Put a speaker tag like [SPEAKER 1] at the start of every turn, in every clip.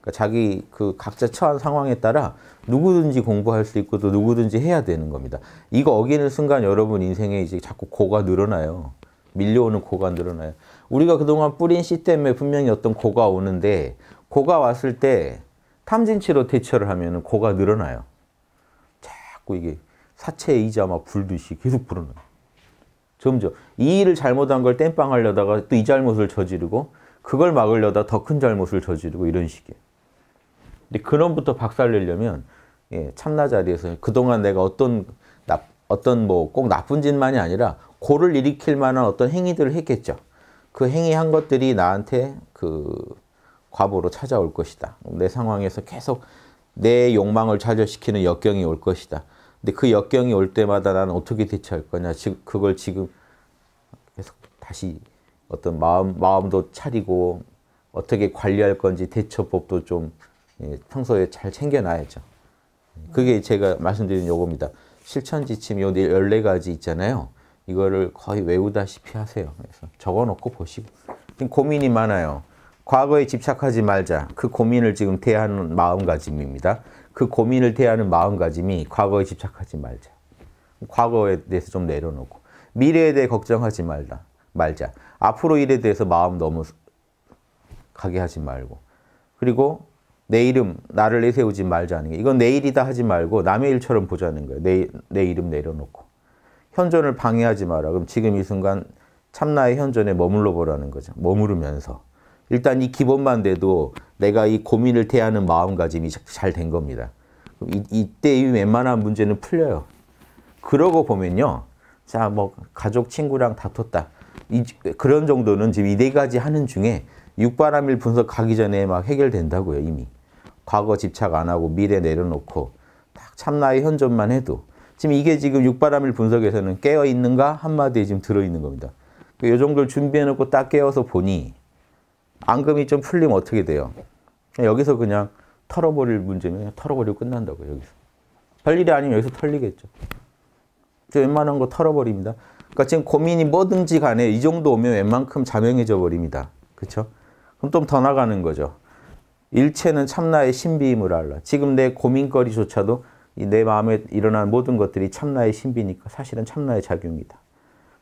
[SPEAKER 1] 그러니까 자기 그 각자 처한 상황에 따라 누구든지 공부할 수 있고 또 누구든지 해야 되는 겁니다. 이거 어기는 순간 여러분 인생에 이제 자꾸 고가 늘어나요. 밀려오는 고가 늘어나요. 우리가 그동안 뿌린 씨 때문에 분명히 어떤 고가 오는데 고가 왔을 때 탐진치로 대처를 하면 고가 늘어나요. 자꾸 이게 사채 이자 막 불듯이 계속 불어나요. 점점 이 일을 잘못한 걸 땜빵하려다가 또 이 잘못을 저지르고 그걸 막으려다 더 큰 잘못을 저지르고 이런 식이에요. 근데 근원부터 박살내려면 예, 참나 자리에서 그동안 내가 어떤 나, 어떤 뭐 꼭 나쁜 짓만이 아니라 고를 일으킬 만한 어떤 행위들을 했겠죠. 그 행위한 것들이 나한테 그 과보로 찾아올 것이다. 내 상황에서 계속 내 욕망을 좌절시키는 역경이 올 것이다. 근데 그 역경이 올 때마다 나는 어떻게 대처할 거냐. 지금 그걸 지금 계속 다시 어떤 마음 마음도 차리고 어떻게 관리할 건지 대처법도 좀 평소에 잘 챙겨놔야죠. 그게 제가 말씀드린 요겁니다. 실천 지침 요 14가지 있잖아요. 이거를 거의 외우다시피 하세요. 그래서 적어놓고 보시고. 고민이 많아요. 과거에 집착하지 말자. 그 고민을 지금 대하는 마음가짐입니다. 그 고민을 대하는 마음가짐이 과거에 집착하지 말자. 과거에 대해서 좀 내려놓고. 미래에 대해 걱정하지 말다. 말자. 앞으로 일에 대해서 마음 너무 가게 하지 말고. 그리고 내 이름, 나를 내세우지 말자는 게 이건 내일이다 하지 말고 남의 일처럼 보자는 거예요. 내, 내 이름 내려놓고. 현존을 방해하지 마라. 그럼 지금 이 순간 참나의 현존에 머물러 보라는 거죠. 머무르면서. 일단 이 기본만 돼도 내가 이 고민을 대하는 마음가짐이 잘 된 겁니다. 이, 이때 이 웬만한 문제는 풀려요. 그러고 보면요. 자, 뭐 가족, 친구랑 다퉜다. 이, 그런 정도는 지금 이 네 가지 하는 중에 육바람일 분석 가기 전에 막 해결된다고요, 이미. 과거 집착 안 하고 미래 내려놓고 딱 참나의 현존만 해도 지금 이게 지금 육바람일 분석에서는 깨어 있는가 한마디에 지금 들어 있는 겁니다. 이 그 정도를 준비해 놓고 딱 깨어서 보니 앙금이 좀 풀리면 어떻게 돼요? 여기서 그냥 털어버릴 문제면 그냥 털어버리고 끝난다고 여기서. 별일이 아니면 여기서 털리겠죠. 웬만한 거 털어버립니다. 그러니까 지금 고민이 뭐든지 간에 이 정도 오면 웬만큼 자명해져 버립니다. 그렇죠? 그럼 좀 더 나가는 거죠. 일체는 참나의 신비임을 알라. 지금 내 고민거리조차도 내 마음에 일어난 모든 것들이 참나의 신비니까 사실은 참나의 작용이다.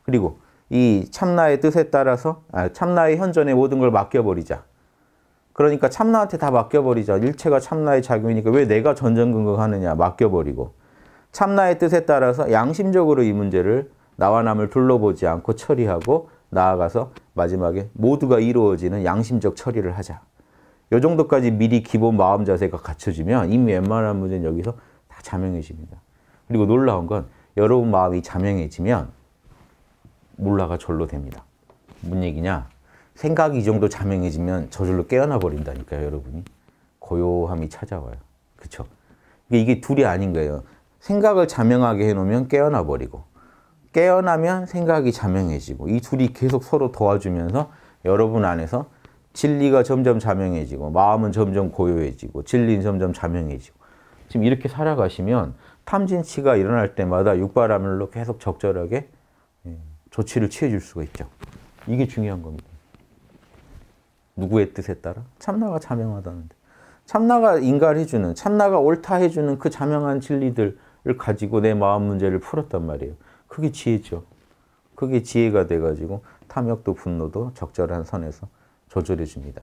[SPEAKER 1] 그리고 이 참나의 뜻에 따라서 아, 참나의 현전에 모든 걸 맡겨버리자. 그러니까 참나한테 다 맡겨버리자. 일체가 참나의 작용이니까 왜 내가 전전긍긍하느냐 맡겨버리고 참나의 뜻에 따라서 양심적으로 이 문제를 나와 남을 둘러보지 않고 처리하고 나아가서 마지막에 모두가 이루어지는 양심적 처리를 하자. 요 정도까지 미리 기본 마음 자세가 갖춰지면 이미 웬만한 문제는 여기서 다 자명해집니다. 그리고 놀라운 건 여러분 마음이 자명해지면 몰라가 절로 됩니다. 무 얘기냐? 생각이 이 정도 자명해지면 저절로 깨어나 버린다니까요, 여러분이. 고요함이 찾아와요. 그렇죠? 이게 둘이 아닌 거예요. 생각을 자명하게 해놓으면 깨어나 버리고 깨어나면 생각이 자명해지고 이 둘이 계속 서로 도와주면서 여러분 안에서 진리가 점점 자명해지고 마음은 점점 고요해지고 진리는 점점 자명해지고 지금 이렇게 살아가시면 탐진치가 일어날 때마다 육바라밀로 계속 적절하게 예, 조치를 취해 줄 수가 있죠. 이게 중요한 겁니다. 누구의 뜻에 따라? 참나가 자명하다는데. 참나가 인가를 해주는, 참나가 옳다 해주는 그 자명한 진리들을 가지고 내 마음 문제를 풀었단 말이에요. 그게 지혜죠. 그게 지혜가 돼가지고 탐욕도 분노도 적절한 선에서 조절해 줍니다.